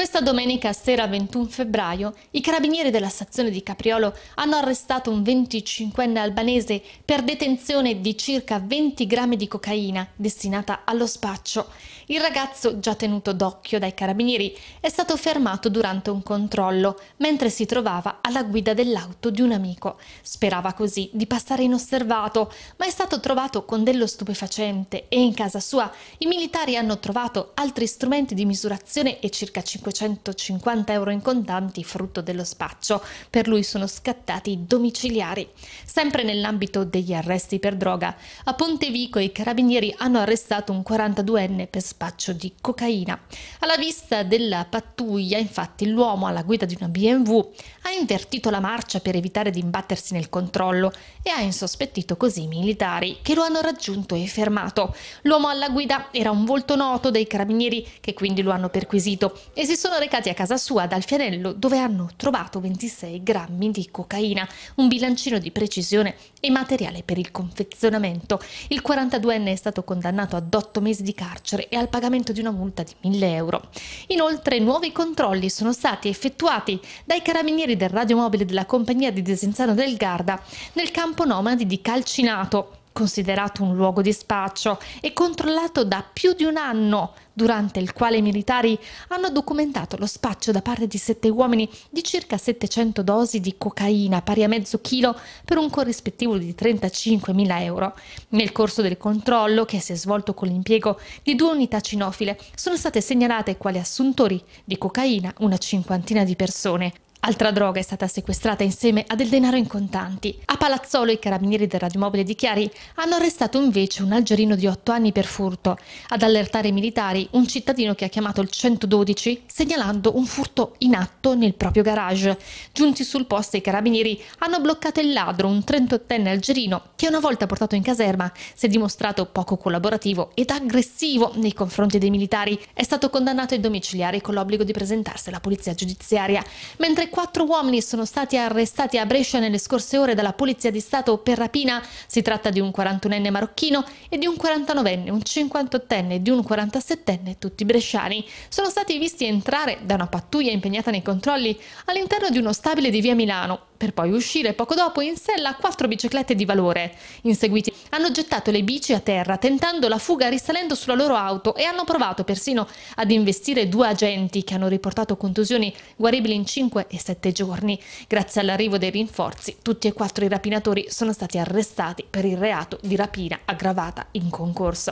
Questa domenica sera 21 febbraio i carabinieri della stazione di Capriolo hanno arrestato un 25enne albanese per detenzione di circa 20 grammi di cocaina destinata allo spaccio. Il ragazzo, già tenuto d'occhio dai carabinieri, è stato fermato durante un controllo mentre si trovava alla guida dell'auto di un amico. Sperava così di passare inosservato, ma è stato trovato con dello stupefacente e in casa sua i militari hanno trovato altri strumenti di misurazione e circa 5 550 euro in contanti frutto dello spaccio. Per lui sono scattati i domiciliari. Sempre nell'ambito degli arresti per droga, a Pontevico i carabinieri hanno arrestato un 42enne per spaccio di cocaina. Alla vista della pattuglia, infatti, l'uomo alla guida di una BMW ha invertito la marcia per evitare di imbattersi nel controllo e ha insospettito così i militari che lo hanno raggiunto e fermato. L'uomo alla guida era un volto noto dei carabinieri che quindi lo hanno perquisito e si sono recati a casa sua ad Alfianello dove hanno trovato 26 grammi di cocaina, un bilancino di precisione e materiale per il confezionamento. Il 42enne è stato condannato ad 8 mesi di carcere e al pagamento di una multa di 1000 euro. Inoltre nuovi controlli sono stati effettuati dai carabinieri del radiomobile della compagnia di Desenzano del Garda nel campo nomadi di Calcinato considerato un luogo di spaccio e controllato da più di un anno, durante il quale i militari hanno documentato lo spaccio da parte di sette uomini di circa 700 dosi di cocaina pari a mezzo chilo per un corrispettivo di 35.000 euro. Nel corso del controllo, che si è svolto con l'impiego di due unità cinofile, sono state segnalate quali assuntori di cocaina una cinquantina di persone. Altra droga è stata sequestrata insieme a del denaro in contanti. A Palazzolo i carabinieri del radiomobile di Chiari hanno arrestato invece un algerino di 8 anni per furto. Ad allertare i militari un cittadino che ha chiamato il 112 segnalando un furto in atto nel proprio garage. Giunti sul posto i carabinieri hanno bloccato il ladro, un 38enne algerino, che una volta portato in caserma si è dimostrato poco collaborativo ed aggressivo nei confronti dei militari. È stato condannato ai domiciliari con l'obbligo di presentarsi alla polizia giudiziaria, mentre quattro uomini sono stati arrestati a Brescia nelle scorse ore dalla Polizia di Stato per rapina. Si tratta di un 41enne marocchino e di un 49enne, un 58enne e di un 47enne, tutti bresciani. Sono stati visti entrare da una pattuglia impegnata nei controlli all'interno di uno stabile di via Milano per poi uscire poco dopo in sella a quattro biciclette di valore. Inseguiti hanno gettato le bici a terra, tentando la fuga risalendo sulla loro auto e hanno provato persino ad investire due agenti che hanno riportato contusioni guaribili in 5 e 7 giorni. Grazie all'arrivo dei rinforzi, tutti e quattro i rapinatori sono stati arrestati per il reato di rapina aggravata in concorso.